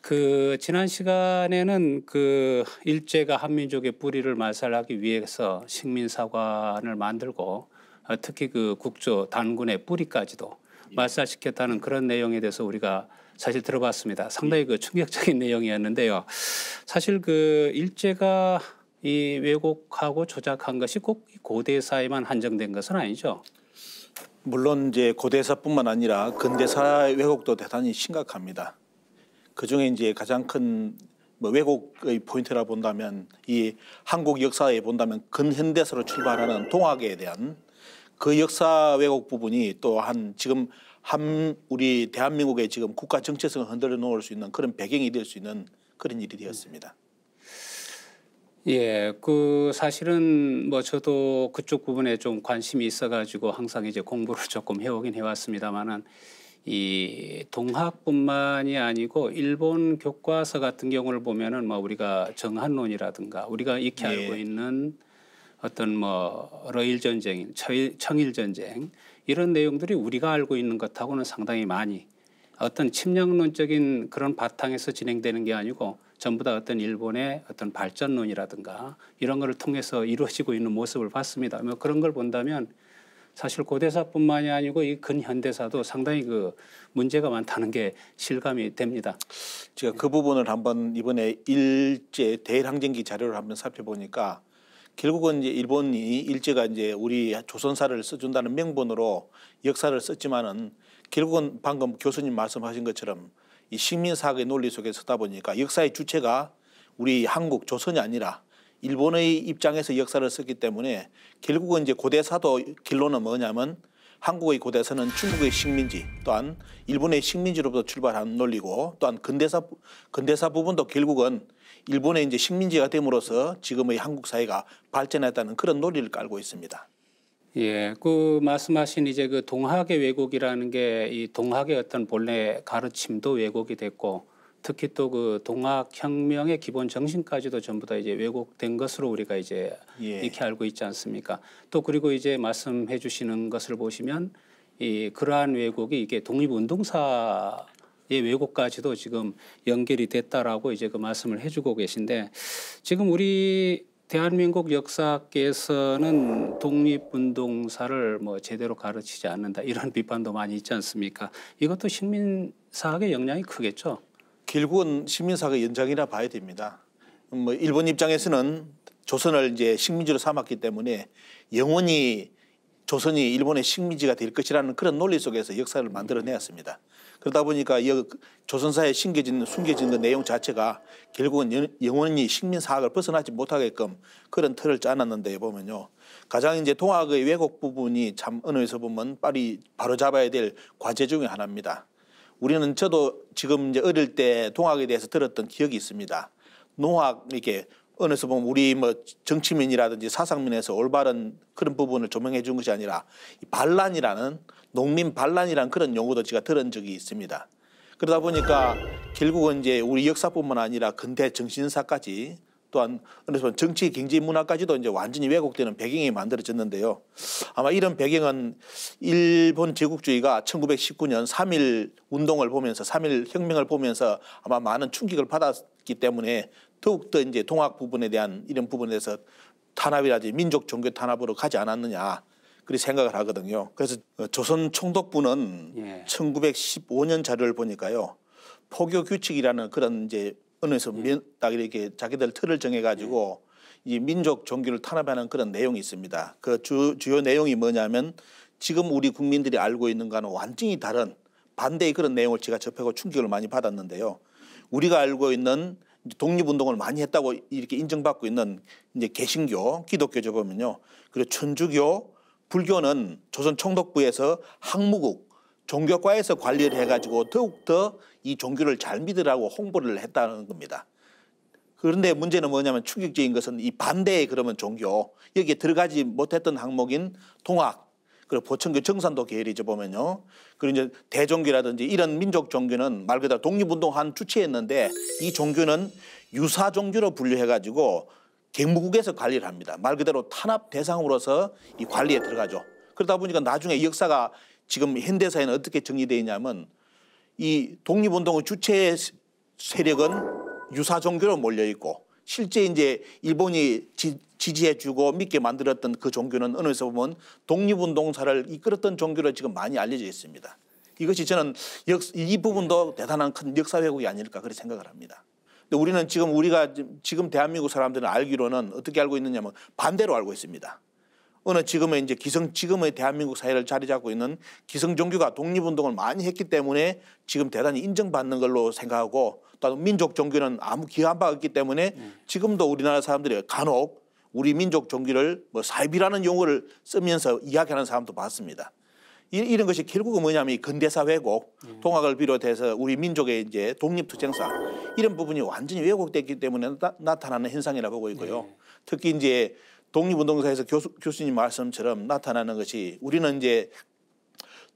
그 지난 시간에는 그 일제가 한민족의 뿌리를 말살하기 위해서 식민사관을 만들고 어, 특히 그 국조 단군의 뿌리까지도 예. 말살시켰다는 그런 내용에 대해서 우리가 사실 들어봤습니다. 상당히 예. 그 충격적인 내용이었는데요. 사실 그 일제가 이 왜곡하고 조작한 것이 꼭 고대사에만 한정된 것은 아니죠. 물론 이제 고대사뿐만 아니라 근대사 왜곡도 대단히 심각합니다. 그 중에 이제 가장 큰뭐 왜곡의 포인트라 본다면 이 한국 역사에 본다면 근현대사로 출발하는 동학에 대한 그 역사 왜곡 부분이 또한 지금 한 우리 대한민국의 지금 국가 정체성을 흔들어 놓을 수 있는 그런 배경이 될 수 있는 그런 일이 되었습니다. 예, 그 사실은 뭐 저도 그쪽 부분에 좀 관심이 있어가지고 항상 이제 공부를 조금 해오긴 해왔습니다만은 이 동학뿐만이 아니고 일본 교과서 같은 경우를 보면은 뭐 우리가 정한론이라든가 우리가 익히 네. 알고 예. 있는 어떤 뭐 러일 전쟁, 청일 전쟁 이런 내용들이 우리가 알고 있는 것하고는 상당히 많이 어떤 침략론적인 그런 바탕에서 진행되는 게 아니고 전부 다 어떤 일본의 어떤 발전론이라든가 이런 거를 통해서 이루어지고 있는 모습을 봤습니다. 뭐 그런 걸 본다면 사실 고대사뿐만이 아니고 이 근현대사도 상당히 그 문제가 많다는 게 실감이 됩니다. 제가 그 부분을 한번 이번에 일제 대일항쟁기 자료를 한번 살펴보니까 결국은 이제 일본이 일제가 이제 우리 조선사를 써준다는 명분으로 역사를 썼지만은 결국은 방금 교수님 말씀하신 것처럼 이 식민사학의 논리 속에 서다 보니까 역사의 주체가 우리 한국 조선이 아니라 일본의 입장에서 역사를 썼기 때문에 결국은 이제 고대사도 결론은 뭐냐면 한국의 고대사는 중국의 식민지 또한 일본의 식민지로부터 출발한 논리고 또한 근대사 근대사 부분도 결국은 일본의 이제 식민지가 됨으로써 지금의 한국 사회가 발전했다는 그런 논리를 깔고 있습니다. 예, 그 말씀하신 이제 그 동학의 왜곡이라는 게 이 동학의 어떤 본래 가르침도 왜곡이 됐고 특히 또 그 동학혁명의 기본 정신까지도 전부 다 이제 왜곡된 것으로 우리가 이제 예. 이렇게 알고 있지 않습니까? 또 그리고 이제 말씀해 주시는 것을 보시면 이 그러한 왜곡이 이게 독립운동사의 왜곡까지도 지금 연결이 됐다라고 이제 그 말씀을 해주고 계신데 지금 우리 대한민국 역사학계에서는 독립운동사를 뭐 제대로 가르치지 않는다 이런 비판도 많이 있지 않습니까? 이것도 식민사학의 영향이 크겠죠. 결국은 식민사가 연장이라 봐야 됩니다. 뭐 일본 입장에서는 조선을 이제 식민지로 삼았기 때문에 영원히 조선이 일본의 식민지가 될 것이라는 그런 논리 속에서 역사를 만들어내었습니다. 그러다 보니까 조선사에 숨겨진, 숨겨진 그 내용 자체가 결국은 영원히 식민 사학을 벗어나지 못하게끔 그런 틀을 짜놨는데 보면요. 가장 이제 동학의 왜곡 부분이 참 어느 에서 보면 빨리 바로 잡아야 될 과제 중의 하나입니다. 우리는 저도 지금 이제 어릴 때 동학에 대해서 들었던 기억이 있습니다. 농학 이렇게 어느서 보면 우리 뭐 정치민이라든지 사상민에서 올바른 그런 부분을 조명해 준 것이 아니라 반란이라는 농민 반란이라는 그런 용어도 제가 들은 적이 있습니다. 그러다 보니까 결국은 이제 우리 역사뿐만 아니라 근대 정신사까지 또한 그래서 정치, 경제, 문화까지도 이제 완전히 왜곡되는 배경이 만들어졌는데요. 아마 이런 배경은 일본 제국주의가 1919년 3일 운동을 보면서 3일 혁명을 보면서 아마 많은 충격을 받았기 때문에 더욱더 이제 동학 부분에 대한 이런 부분에 서 탄압이라든지 민족 종교 탄압으로 가지 않았느냐 그리 생각을 하거든요. 그래서 조선 총독부는 예. 1915년 자료를 보니까요. 포교 규칙이라는 그런 이제 언론에서 예. 면, 딱 이렇게 자기들 틀을 정해가지고 예. 이 민족 종교를 탄압하는 그런 내용이 있습니다. 그 주, 주요 내용이 뭐냐면 지금 우리 국민들이 알고 있는 거는 완전히 다른 반대의 그런 내용을 제가 접하고 충격을 많이 받았는데요. 우리가 알고 있는 독립운동을 많이 했다고 이렇게 인정받고 있는 이제 개신교, 기독교죠 보면요. 그리고 천주교, 불교는 조선 총독부에서 항무국, 종교과에서 관리를 해가지고 더욱더 이 종교를 잘 믿으라고 홍보를 했다는 겁니다. 그런데 문제는 뭐냐면 충격적인 것은 이 반대의 그러면 종교 여기에 들어가지 못했던 항목인 통학 그리고 보청교 정산도 계열이죠 보면요 그리고 이제 대종교라든지 이런 민족 종교는 말 그대로 독립운동한 주체였는데 이 종교는 유사 종교로 분류해 가지고 갱무국에서 관리를 합니다 말 그대로 탄압 대상으로서 이 관리에 들어가죠 그러다 보니까 나중에 역사가 지금 현대사에는 어떻게 정리되어 있냐면 이 독립운동의 주체 세력은 유사 종교로 몰려 있고 실제 이제 일본이 지, 지해주고 믿게 만들었던 그 종교는 어느 에서 보면 독립운동사를 이끌었던 종교로 지금 많이 알려져 있습니다. 이것이 저는 역, 이 부분도 대단한 큰 역사 왜곡이 아닐까 그렇게 생각을 합니다. 근데 우리는 지금 우리가 지금 대한민국 사람들은 알기로는 어떻게 알고 있느냐면 반대로 알고 있습니다. 어느 지금의 이제 기성 지금의 대한민국 사회를 자리 잡고 있는 기성 종교가 독립운동을 많이 했기 때문에 지금 대단히 인정받는 걸로 생각하고 또 민족 종교는 아무 기여한 바 없기 때문에 음. 지금도 우리나라 사람들이 간혹 우리 민족 종교를 뭐 사입이라는 용어를 쓰면서 이야기하는 사람도 많습니다. 이, 런 것이 결국은 뭐냐면 근대사 왜곡, 음. 동학을 비롯해서 우리 민족의 이제 독립투쟁사 이런 부분이 완전히 왜곡됐기 때문에 나, 타나는 현상이라고 보고 있고요. 네. 특히 이제 독립운동사에서 교수, 교수님 말씀처럼 나타나는 것이 우리는 이제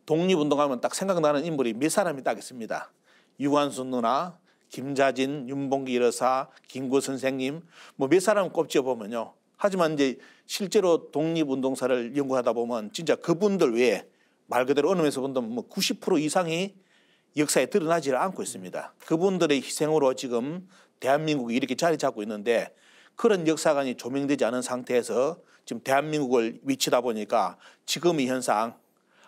독립운동하면 딱 생각나는 인물이 몇 사람이 딱 있습니다. 유관순 누나, 김자진, 윤봉기 이사 김구 선생님 뭐 몇 사람 꼽지어 보면요. 하지만 이제 실제로 독립운동사를 연구하다 보면 진짜 그분들 외에 말 그대로 어느 면에서 본다면 뭐 90% 이상이 역사에 드러나지 를 않고 있습니다. 그분들의 희생으로 지금 대한민국이 이렇게 자리 잡고 있는데 그런 역사관이 조명되지 않은 상태에서 지금 대한민국을 위치다 보니까 지금 이 현상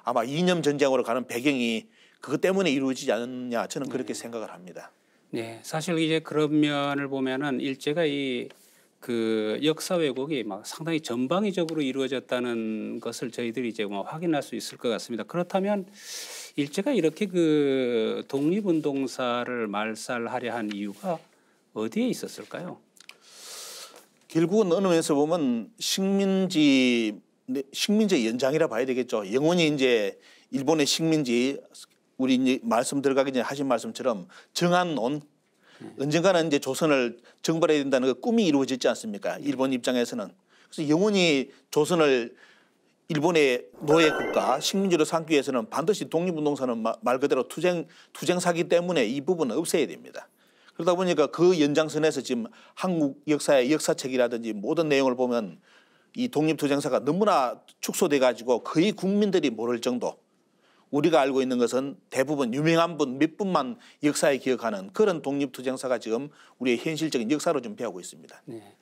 아마 이념 전쟁으로 가는 배경이 그것 때문에 이루어지지 않느냐 저는 그렇게 네. 생각을 합니다. 네, 사실 이제 그런 면을 보면은 일제가 이 그 역사 왜곡이 막 상당히 전방위적으로 이루어졌다는 것을 저희들이 이제 뭐 확인할 수 있을 것 같습니다. 그렇다면 일제가 이렇게 그 독립운동사를 말살하려 한 이유가 어디에 있었을까요? 결국은 어느 면에서 보면 식민지 네, 식민지 연장이라 봐야 되겠죠. 영원히 이제 일본의 식민지 우리 이제 말씀 들어가기 전에 하신 말씀처럼 정한 논 언젠가는 이제 조선을 정벌해야 된다는 그 꿈이 이루어지지 않습니까? 네. 일본 입장에서는 그래서 영원히 조선을 일본의 노예 국가 식민지로 삼기 위해서는 반드시 독립운동사는 말 그대로 투쟁 투쟁사기 때문에 이 부분은 없애야 됩니다. 그러다 보니까 그 연장선에서 지금 한국 역사의 역사책이라든지 모든 내용을 보면 이 독립투쟁사가 너무나 축소돼 가지고 거의 국민들이 모를 정도 우리가 알고 있는 것은 대부분 유명한 분 몇 분만 역사에 기억하는 그런 독립투쟁사가 지금 우리의 현실적인 역사로 준비하고 있습니다. 네.